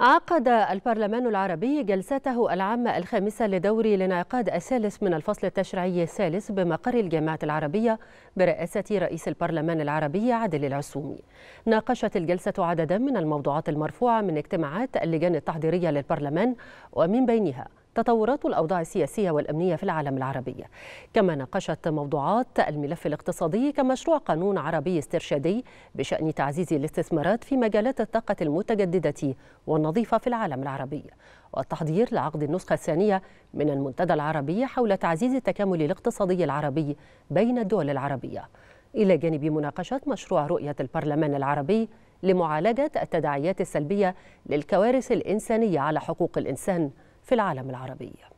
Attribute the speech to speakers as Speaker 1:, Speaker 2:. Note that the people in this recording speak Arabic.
Speaker 1: عقد البرلمان العربي جلسته العامة الخامسة لدور لانعقاد الثالث من الفصل التشريعي الثالث بمقر الجامعة العربية برئاسة رئيس البرلمان العربي عادل العسومي. ناقشت الجلسة عددا من الموضوعات المرفوعة من اجتماعات اللجان التحضيرية للبرلمان ومن بينها تطورات الأوضاع السياسية والأمنية في العالم العربي كما ناقشت موضوعات الملف الاقتصادي كمشروع قانون عربي استرشادي بشأن تعزيز الاستثمارات في مجالات الطاقة المتجددة والنظيفة في العالم العربي والتحضير لعقد النسخة الثانية من المنتدى العربي حول تعزيز التكامل الاقتصادي العربي بين الدول العربية إلى جانب مناقشة مشروع رؤية البرلمان العربي لمعالجة التداعيات السلبية للكوارث الإنسانية على حقوق الإنسان في العالم العربي